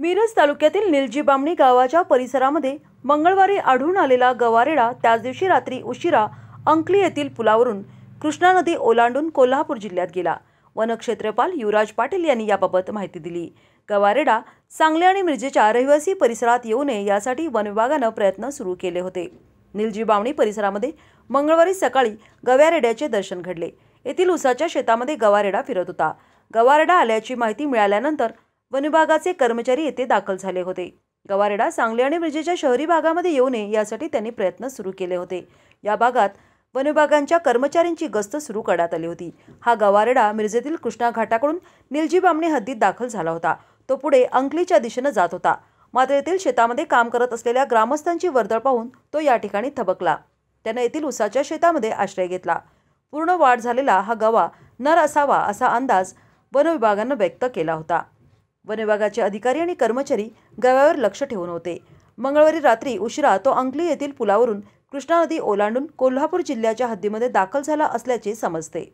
मिरज तालुक्यातील निलजी बामणी गावाच्या परिसरामध्ये मंगळवारी आढळून आलेला गवारेडा त्याच दिवशी रात्री उशिरा अंकली येथील पुलावरून कृष्णा नदी ओलांडून कोल्हापूर जिल्ह्यात गेला वनक्षेत्रपाल युवराज पाटील यांनी याबाबत माहिती दिली गवारेडा सांगली आणि मिरजेच्या रहिवासी परिसरात येऊ नये यासाठी वन विभागानं प्रयत्न सुरू केले होते निलजी बावणी परिसरामध्ये मंगळवारी सकाळी गव्यारेड्याचे दर्शन घडले येथील उसाच्या शेतामध्ये गवारेडा फिरत होता गवारेडा आल्याची माहिती मिळाल्यानंतर वनविभागाचे कर्मचारी येथे दाखल झाले होते गवारेडा सांगली आणि विजेच्या शहरी भागामध्ये येऊ नये यासाठी त्यांनी प्रयत्न सुरू केले होते या भागात वनविभागांच्या कर्मचाऱ्यांची गस्त सुरू करण्यात आली होती हा गवारेडा मिरजेतील कृष्णा घाटाकडून निलजी बामणे हद्दीत दाखल झाला होता तो पुढे अंकलीच्या दिशेनं जात होता मात्र येथील शेतामध्ये काम करत असलेल्या ग्रामस्थांची वर्दळ पाहून तो या ठिकाणी थबकला त्यानं येथील उसाच्या शेतामध्ये आश्रय घेतला पूर्ण वाढ झालेला हा गवा नर असावा असा अंदाज वनविभागानं व्यक्त केला होता वन विभागाचे अधिकारी आणि कर्मचारी गव्यावर लक्ष ठेवून होते मंगळवारी रात्री उशिरा तो अंकली येथील पुलावरून कृष्णा नदी ओलांडून कोल्हापूर जिल्ह्याच्या हद्दीमध्ये दाखल झाला असल्याचे समजते